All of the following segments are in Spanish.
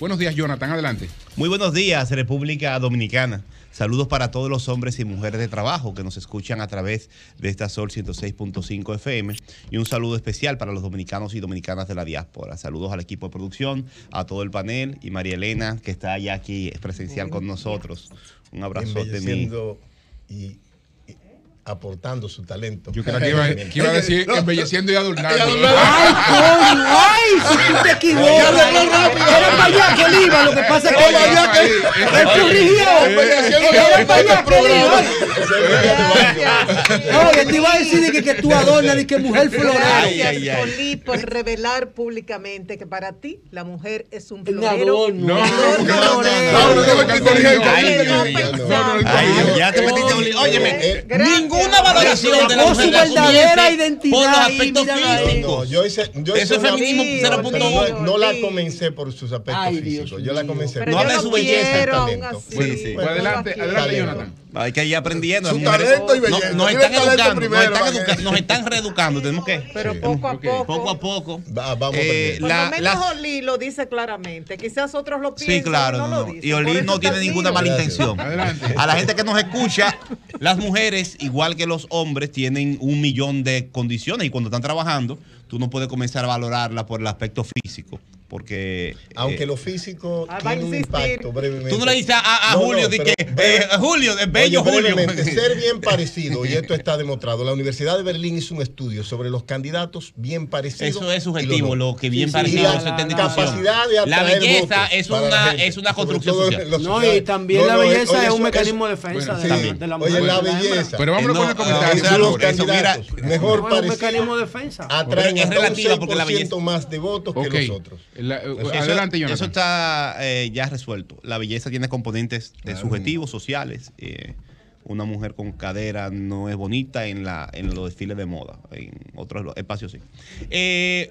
Buenos días, Jonathan. Adelante. Muy buenos días, República Dominicana. Saludos para todos los hombres y mujeres de trabajo que nos escuchan a través de esta Sol 106.5 FM y un saludo especial para los dominicanos y dominicanas de la diáspora. Saludos al equipo de producción, a todo el panel y María Elena que está allá aquí presencial con nosotros. Un abrazo de mí aportando su talento. Yo creo que iba, que iba a decir no, embelleciendo y adornando. ¡Ay, coño! ¡Ay! Si tú te equivocas. Era para allá que él iba, lo que pasa es que. Era para allá que él iba. Embelleciendo y adornando el Oye, te iba a decir que, que tú adornas y que mujer floral. Gracias, Poli, por revelar públicamente que para ti la mujer es un florero. No, no, no, no, ya te metiste Óyeme, ninguna valoración de la mujer su verdadera identidad por los aspectos físicos. Yo hice, yo Eso es feminismo 0.1. No la comencé por sus aspectos físicos. Yo la comencé. No habla de su belleza. Adelante, adelante, Jonathan. Hay que ir aprendiendo. Su talento y belleza. Nos, están reeducando. Tenemos que. Pero poco a poco. Poco a poco. Eh, Oli lo dice claramente. Quizás otros lo piensan. Sí, claro. No, Y Oli no tiene ninguna mala intención. A la gente que nos escucha, las mujeres, igual que los hombres, tienen un millón de condiciones y cuando están trabajando, tú no puedes comenzar a valorarla por el aspecto físico porque aunque eh, lo físico ah, tiene un impacto brevemente. Tú no le dices a, a Julio no, que eh, Julio, es eh, bello oye, Julio. Ser bien parecido y esto está demostrado. La Universidad de Berlín hizo un estudio sobre los candidatos bien parecidos. Eso es subjetivo, lo, que bien sí, parecido la, se la capacidad de La belleza es una es una construcción social. No, y también la belleza es un mecanismo de defensa de, la mujer. Oye, la belleza. Pero vámonos con el comentario. Mejor parecido. un mecanismo de defensa. Atraen es un porque la belleza más de votos que los otros. Eh, eso, está eh, ya resuelto. La belleza tiene componentes de subjetivos, sociales. Eh, una mujer con cadera no es bonita en, la, en los desfiles de moda. En otros espacios sí.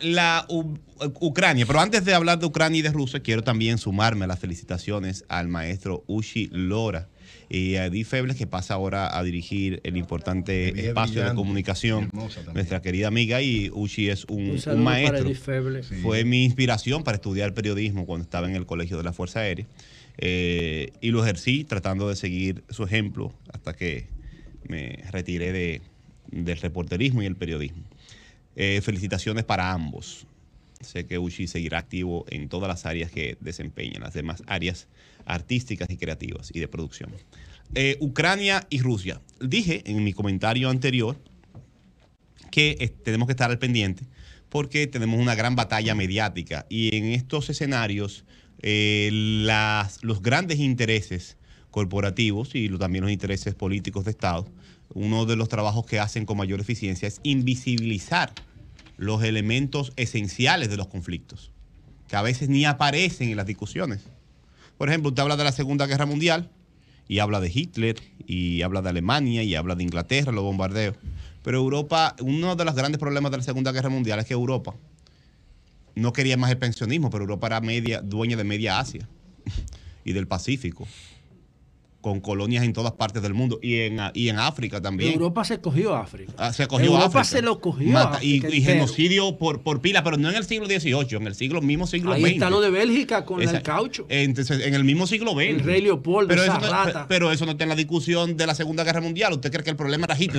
la Ucrania, pero antes de hablar de Ucrania y de Rusia, quiero también sumarme a las felicitaciones al maestro Ushi Lora, y a Edith Febles, que pasa ahora a dirigir el importante espacio de comunicación, nuestra querida amiga, y Uchi es un, maestro. Fue mi inspiración para estudiar periodismo cuando estaba en el Colegio de la Fuerza Aérea. Eh, y lo ejercí tratando de seguir su ejemplo hasta que me retiré del reporterismo y el periodismo. Eh, felicitaciones para ambos. Sé que Uchi seguirá activo en todas las áreas que desempeña, las demás áreas artísticas y creativas y de producción. Eh, Ucrania y Rusia. Dije en mi comentario anterior que eh, tenemos que estar al pendiente porque tenemos una gran batalla mediática y en estos escenarios eh, los grandes intereses corporativos y también los intereses políticos de Estado, uno de los trabajos que hacen con mayor eficiencia es invisibilizar los elementos esenciales de los conflictos, que a veces ni aparecen en las discusiones. Por ejemplo, usted habla de la Segunda Guerra Mundial y habla de Hitler y habla de Alemania y habla de Inglaterra, los bombardeos. Pero Europa, uno de los grandes problemas de la Segunda Guerra Mundial es que Europa no quería más expansionismo, pero Europa era media, dueña de media Asia y del Pacífico con colonias en todas partes del mundo y en, África también. Europa se cogió África. Ah, Europa se lo cogió. y, genocidio por, por pila, pero no en el siglo XVIII, en el siglo mismo siglo Ahí está lo de Bélgica con el caucho. Entonces, en el mismo siglo XX. El rey Leopoldo, pero eso, pero eso no está en la discusión de la Segunda Guerra Mundial. ¿Usted cree que el problema era Hitler?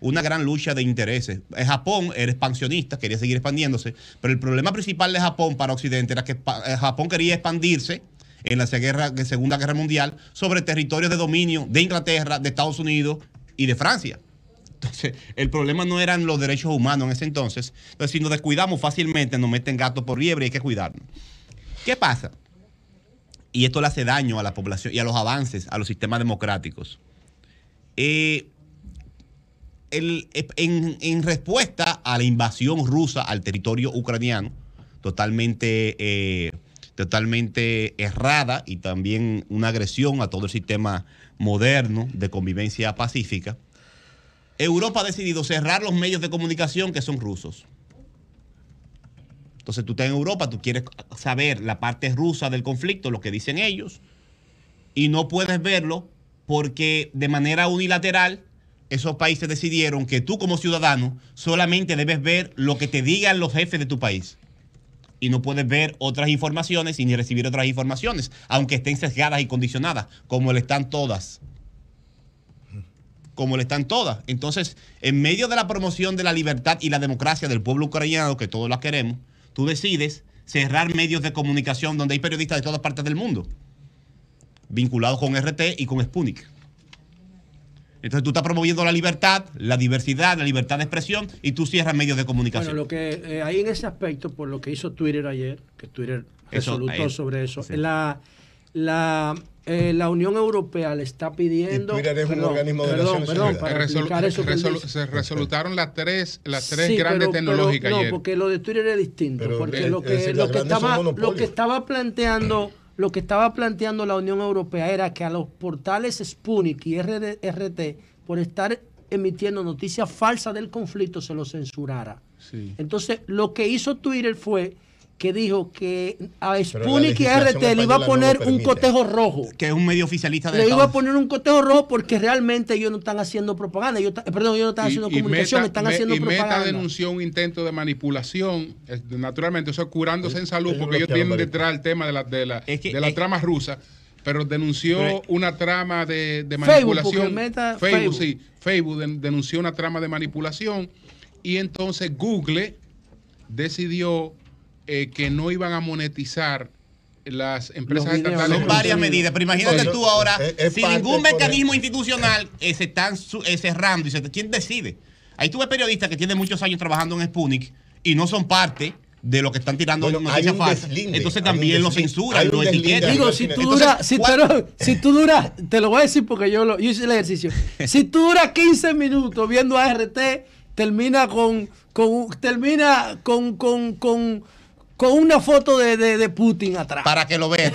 una gran lucha de intereses. Eh, Japón era expansionista, quería seguir expandiéndose, pero el problema principal de Japón para Occidente era que eh, Japón quería expandirse en la Segunda Guerra Mundial sobre territorios de dominio de Inglaterra, de Estados Unidos y de Francia. Entonces, el problema no eran los derechos humanos en ese entonces. Entonces, si nos descuidamos fácilmente, nos meten gato por liebre y hay que cuidarnos. ¿Qué pasa? Y esto le hace daño a la población y a los avances, a los sistemas democráticos. Eh, eh, en, respuesta a la invasión rusa al territorio ucraniano, totalmente eh, totalmente errada y también una agresión a todo el sistema moderno de convivencia pacífica, Europa ha decidido cerrar los medios de comunicación que son rusos. Entonces tú estás en Europa, tú quieres saber la parte rusa del conflicto, lo que dicen ellos, y no puedes verlo porque de manera unilateral esos países decidieron que tú como ciudadano solamente debes ver lo que te digan los jefes de tu país y no puedes ver otras informaciones y ni recibir otras informaciones, aunque estén sesgadas y condicionadas, como le están todas. Como le están todas. Entonces, en medio de la promoción de la libertad y la democracia del pueblo ucraniano, que todos la queremos, tú decides cerrar medios de comunicación donde hay periodistas de todas partes del mundo, vinculados con RT y con Sputnik. Entonces tú estás promoviendo la libertad, la diversidad, la libertad de expresión y tú cierras medios de comunicación. Bueno, lo que hay eh, en ese aspecto, por lo que hizo Twitter ayer, que Twitter resolutó eh, sobre eso, la, eh, la, Unión Europea le está pidiendo. Y Twitter es un organismo de perdón, perdón, para se resolutaron las tres, las tres grandes tecnológicas ayer. No, porque lo de Twitter es distinto. porque lo que, estaba, lo que estaba planteando lo que estaba planteando la Unión Europea era que a los portales Sputnik y RT, por estar emitiendo noticias falsas del conflicto, se los censurara. Entonces, lo que hizo Twitter fue que dijo que a Sputnik y a RT le iba a poner un cotejo rojo. Que es un medio oficialista de Le iba a poner un cotejo rojo porque realmente ellos no están haciendo propaganda. perdón, ellos no están haciendo comunicación, están haciendo propaganda. y Meta denunció un intento de manipulación, naturalmente, eso curándose en salud, porque ellos tienen detrás el tema de la, de de trama rusa pero denunció una trama de, manipulación. Facebook, Facebook, sí. Facebook denunció una trama de manipulación y entonces Google decidió eh, que no iban a monetizar las empresas estatales. Son varias medidas, pero imagínate tú ahora, sin ningún mecanismo institucional, se están eh, cerrando. Y ¿Quién decide? Ahí tuve periodistas que tienen muchos años trabajando en Sputnik y no son parte de lo que están tirando bueno, Entonces también lo censuran, lo etiquetan. Digo, si tú duras, te lo voy a decir porque yo, hice el ejercicio. si tú duras 15 minutos viendo ART, termina con, con termina con, con, con con una foto de, Putin atrás. Para que lo vea.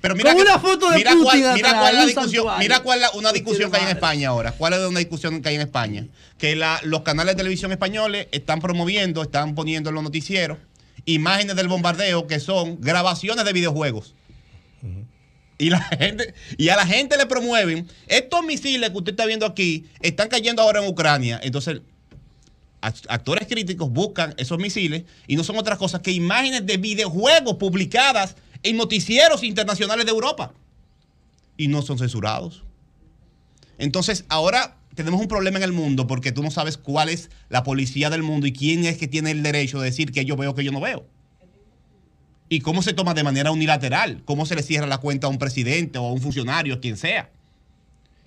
pero, mira con una foto de Putin cuál, Mira cuál es la discusión, mira cuál una discusión que hay en España ahora. ¿Cuál es una discusión que hay en España? Que los canales de televisión españoles están promoviendo, están poniendo en los noticieros imágenes del bombardeo que son grabaciones de videojuegos. Y, la gente, y a la gente le promueven. Estos misiles que usted está viendo aquí están cayendo ahora en Ucrania. Entonces, actores críticos buscan esos misiles y no son otras cosas que imágenes de videojuegos publicadas en noticieros internacionales de Europa. Y no son censurados. Entonces, ahora tenemos un problema en el mundo porque tú no sabes cuál es la policía del mundo y quién es que tiene el derecho de decir que yo veo que yo no veo. Y cómo se toma de manera unilateral, cómo se le cierra la cuenta a un presidente o a un funcionario, quien sea.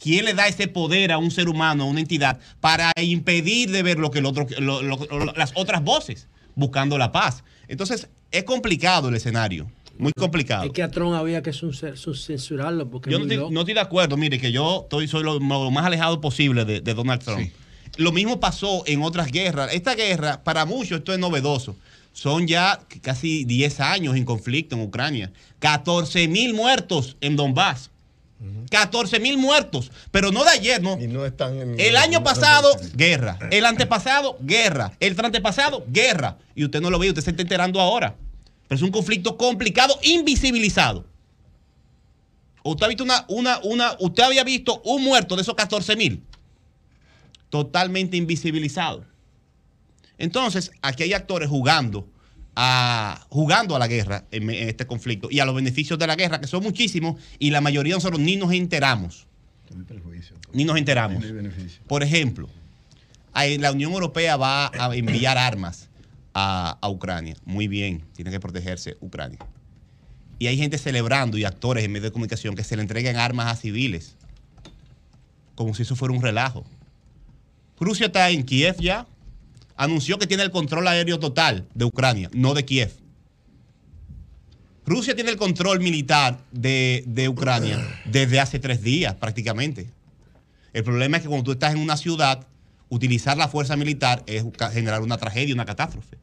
¿Quién le da ese poder a un ser humano, a una entidad, para impedir de ver lo que el las otras voces buscando la paz? Entonces, es complicado el escenario. Muy complicado. Es que a Trump había que censurarlo. Porque yo no estoy, de acuerdo. Mire, que yo estoy, soy lo, más alejado posible de, Donald Trump. Lo mismo pasó en otras guerras. Esta guerra, para muchos, esto es novedoso. Son ya casi 10 años en conflicto en Ucrania. 14 mil muertos en Donbass. 14 mil muertos, pero no de ayer, ¿no? el año pasado, guerra. El antepasado, guerra. El antepasado, guerra. Y usted no lo ve, usted se está enterando ahora. Pero es un conflicto complicado, invisibilizado. Usted, ha visto una, una, una, usted había visto un muerto de esos 14 mil. Totalmente invisibilizado. Entonces, aquí hay actores jugando jugando a la guerra en, este conflicto y a los beneficios de la guerra, que son muchísimos y la mayoría de nosotros ni nos enteramos. Pues. Ni nos enteramos. Por ejemplo, la Unión Europea va a enviar armas a, Ucrania. Muy bien, tiene que protegerse Ucrania. Y hay gente celebrando y actores en medios de comunicación que se le entreguen armas a civiles, como si eso fuera un relajo. Rusia está en Kiev ya, anunció que tiene el control aéreo total de Ucrania, no de Kiev. Rusia tiene el control militar de, Ucrania desde hace tres días prácticamente. El problema es que cuando tú estás en una ciudad, utilizar la fuerza militar es generar una tragedia, una catástrofe,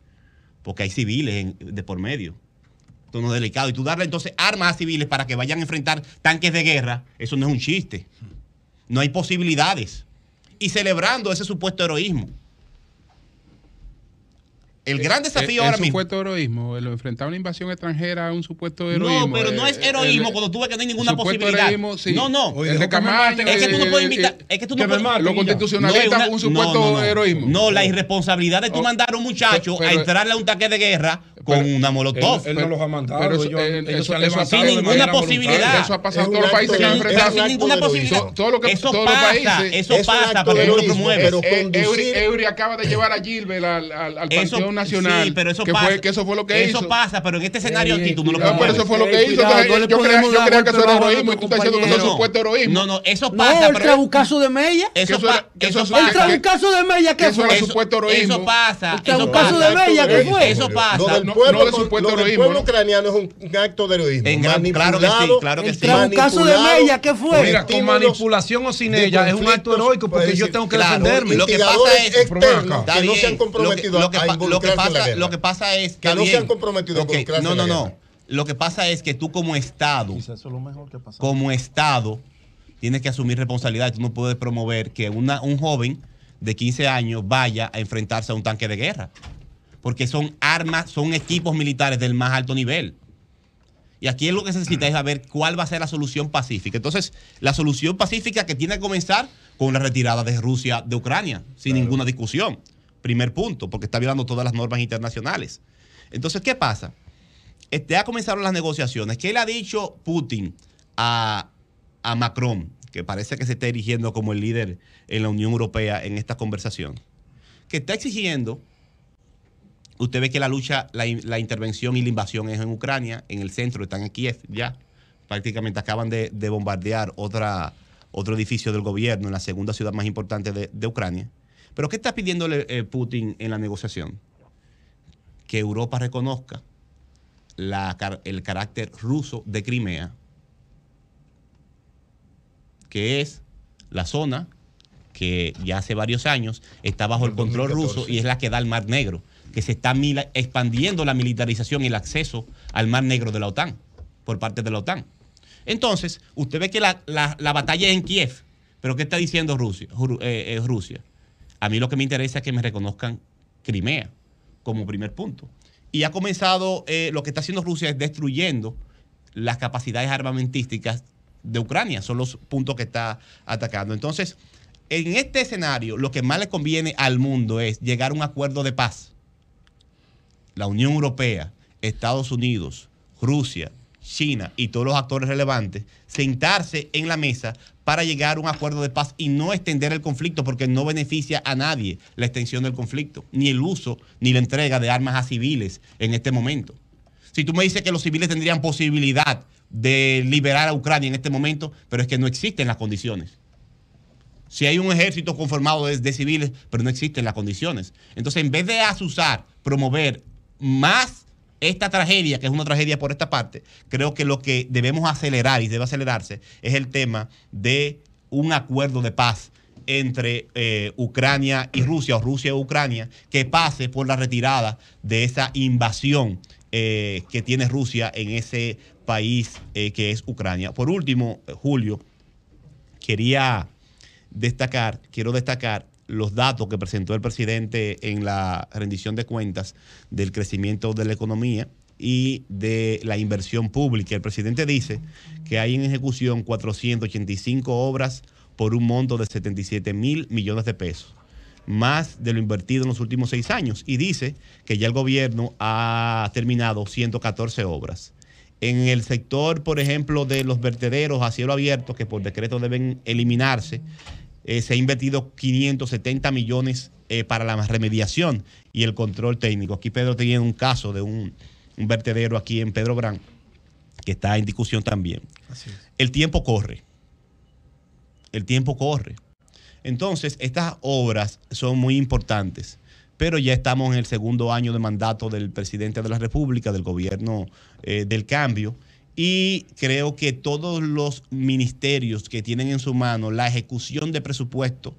porque hay civiles de por medio. Esto no es delicado. Y tú darle entonces armas a civiles para que vayan a enfrentar tanques de guerra, eso no es un chiste. No hay posibilidades. Y celebrando ese supuesto heroísmo. El eh, gran desafío eh, ahora mismo. un supuesto heroísmo, el enfrentar una invasión extranjera es un supuesto heroísmo. No, pero no es eh, heroísmo cuando tú ves que no hay ninguna posibilidad. No, no. es que tú no puedes invitar. Es que tú no puedes. Lo constitucionalista es un supuesto heroísmo. No, la irresponsabilidad de tú oh, mandar a un muchacho a entrarle a un taque de guerra con pero, una molotov. Él, él, no los ha mandado. Pero ellos, ellos eso, han eso sin ninguna posibilidad. Eso ha pasado en todos los países que han enfrentado. Sin ninguna posibilidad. Todos los países. Eso pasa, pero no lo promueve. Eh, Eury acaba de llevar a Gilbert al partido Nacional. Sí, que fue Que eso fue lo que hizo. Eso pasa, pero en este escenario aquí eh, tú me lo eh, promueves. Pero eso fue lo que hizo. Yo creía que eso era heroísmo y tú estás diciendo que eso es supuesto heroísmo. No, no, eso pasa. El trabucazo de Mella. Eso El trabucazo de Mella, ¿qué fue? Eso pasa. El trabucazo de Mella, ¿qué fue? Eso pasa no, pueblo, no es un ucraniano es un, acto de heroísmo. En claro que sí, claro que sí. En caso de ella ¿qué fue? Mira, con manipulación o sin ella es un acto heroico porque yo tengo que defenderme. Lo que pasa es que no se han comprometido lo que, pasa, la Lo que pasa es que no se han comprometido No, no, no. Lo que pasa es que tú como Estado, como Estado, tienes que asumir responsabilidad. Tú no puedes promover que una, un joven de 15 años vaya a enfrentarse a un tanque de guerra porque son armas, son equipos militares del más alto nivel. Y aquí lo que se necesita es saber cuál va a ser la solución pacífica. Entonces, la solución pacífica que tiene que comenzar con la retirada de Rusia de Ucrania, sin ninguna discusión. Primer punto, porque está violando todas las normas internacionales. Entonces, ¿qué pasa? Este, ya comenzaron las negociaciones. ¿Qué le ha dicho Putin a, a Macron, que parece que se está erigiendo como el líder en la Unión Europea en esta conversación? Que está exigiendo usted ve que la lucha, la, intervención y la invasión es en Ucrania, en el centro, están en Kiev ya. Prácticamente acaban de, bombardear otra, otro edificio del gobierno en la segunda ciudad más importante de, Ucrania. Pero ¿qué está pidiéndole eh, Putin en la negociación? Que Europa reconozca el carácter ruso de Crimea, que es la zona que ya hace varios años está bajo el control ruso y es la que da el Mar Negro que se está expandiendo la militarización y el acceso al Mar Negro de la OTAN, por parte de la OTAN. Entonces, usted ve que la, batalla es en Kiev, pero ¿qué está diciendo eh, eh, Rusia? A mí lo que me interesa es que me reconozcan Crimea como primer punto. Y ha comenzado, eh, lo que está haciendo Rusia es destruyendo las capacidades armamentísticas de Ucrania, son los puntos que está atacando. Entonces, en este escenario, lo que más le conviene al mundo es llegar a un acuerdo de paz la Unión Europea, Estados Unidos, Rusia, China y todos los actores relevantes sentarse en la mesa para llegar a un acuerdo de paz y no extender el conflicto porque no beneficia a nadie la extensión del conflicto, ni el uso ni la entrega de armas a civiles en este momento. Si tú me dices que los civiles tendrían posibilidad de liberar a Ucrania en este momento, pero es que no existen las condiciones. Si hay un ejército conformado de, civiles, pero no existen las condiciones. Entonces, en vez de asusar, promover más esta tragedia, que es una tragedia por esta parte, creo que lo que debemos acelerar y debe acelerarse es el tema de un acuerdo de paz entre eh, Ucrania y Rusia, o Rusia y Ucrania, que pase por la retirada de esa invasión eh, que tiene Rusia en ese país eh, que es Ucrania. Por último, Julio, quería destacar, quiero destacar los datos que presentó el presidente en la rendición de cuentas del crecimiento de la economía y de la inversión pública. El presidente dice que hay en ejecución 485 obras por un monto de 77 mil millones de pesos, más de lo invertido en los últimos seis años. Y dice que ya el gobierno ha terminado 114 obras. En el sector, por ejemplo, de los vertederos a cielo abierto, que por decreto deben eliminarse, eh, se ha invertido 570 millones eh, para la remediación y el control técnico. Aquí Pedro tenía un caso de un, vertedero aquí en Pedro Branco, que está en discusión también. El tiempo corre. El tiempo corre. Entonces, estas obras son muy importantes, pero ya estamos en el segundo año de mandato del presidente de la República, del gobierno eh, del cambio y creo que todos los ministerios que tienen en su mano la ejecución de presupuesto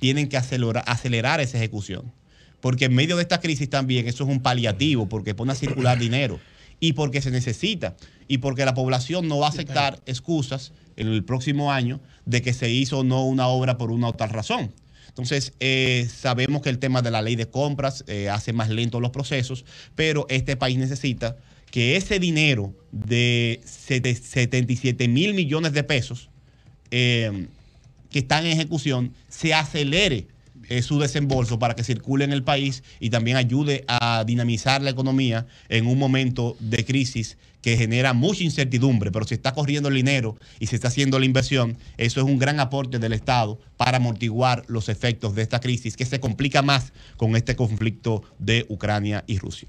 tienen que acelerar, esa ejecución. Porque en medio de esta crisis también eso es un paliativo, porque pone a circular dinero y porque se necesita y porque la población no va a aceptar excusas en el próximo año de que se hizo o no una obra por una o tal razón. Entonces, eh, sabemos que el tema de la ley de compras eh, hace más lentos los procesos, pero este país necesita que ese dinero de 77 mil millones de pesos eh, que están en ejecución se acelere eh, su desembolso para que circule en el país y también ayude a dinamizar la economía en un momento de crisis que genera mucha incertidumbre, pero si está corriendo el dinero y se está haciendo la inversión, eso es un gran aporte del Estado para amortiguar los efectos de esta crisis que se complica más con este conflicto de Ucrania y Rusia.